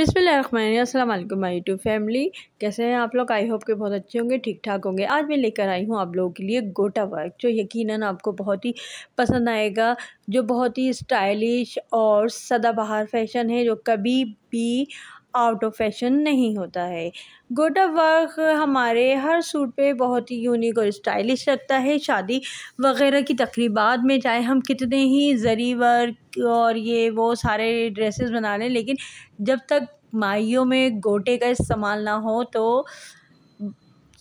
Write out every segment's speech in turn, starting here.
अस्सलाम वालेकुम my YouTube family कैसे हैं आप लोग आई होप के बहुत अच्छे होंगे ठीक ठाक होंगे आज मैं लेकर आई हूँ आप लोगों के लिए गोटा वर्क जो यकीनन आपको बहुत ही पसंद आएगा जो बहुत ही स्टाइलिश और सदाबहार फैशन है जो कभी भी आउट ऑफ फैशन नहीं होता है गोटा वर्क हमारे हर सूट पे बहुत ही यूनिक और स्टाइलिश लगता है शादी वगैरह की तकरीबा में चाहे हम कितने ही जरी वर्क और ये वो सारे ड्रेसेस बना लें लेकिन जब तक माइयों में गोटे का इस्तेमाल ना हो तो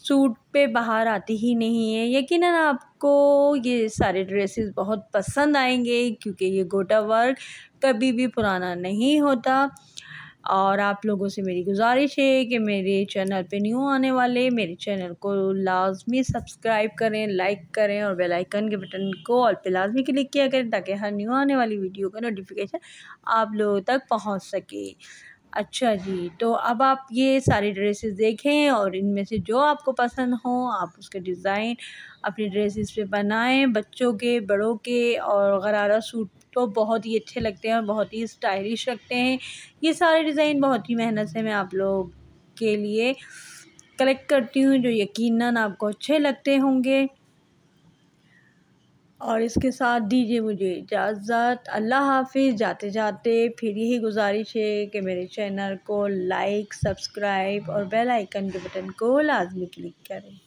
सूट पे बाहर आती ही नहीं है यकीनन आपको ये सारे ड्रेसेस बहुत पसंद आएंगे क्योंकि ये गोटा वर्क कभी भी पुराना नहीं होता और आप लोगों से मेरी गुजारिश है कि मेरे चैनल पे न्यू आने वाले मेरे चैनल को लाजमी सब्सक्राइब करें लाइक करें और बेल आइकन के बटन को ऑल पे लाजमी क्लिक किया करें ताकि हर न्यू आने वाली वीडियो का नोटिफिकेशन आप लोगों तक पहुंच सके अच्छा जी तो अब आप ये सारे ड्रेसेस देखें और इनमें से जो आपको पसंद हो आप उसके डिज़ाइन अपनी ड्रेसेस पे बनाएं बच्चों के बड़ों के और गरारा सूट तो बहुत ही अच्छे लगते हैं और बहुत ही स्टाइलिश लगते हैं ये सारे डिज़ाइन बहुत ही मेहनत से मैं आप लोग के लिए कलेक्ट करती हूँ जो यकीनन आपको अच्छे लगते होंगे और इसके साथ दीजिए मुझे इजाज़त अल्लाह हाफिज़ जाते जाते फिर यही गुजारिश है कि मेरे चैनल को लाइक सब्सक्राइब और बेल आइकन के बटन को लाजमी क्लिक करें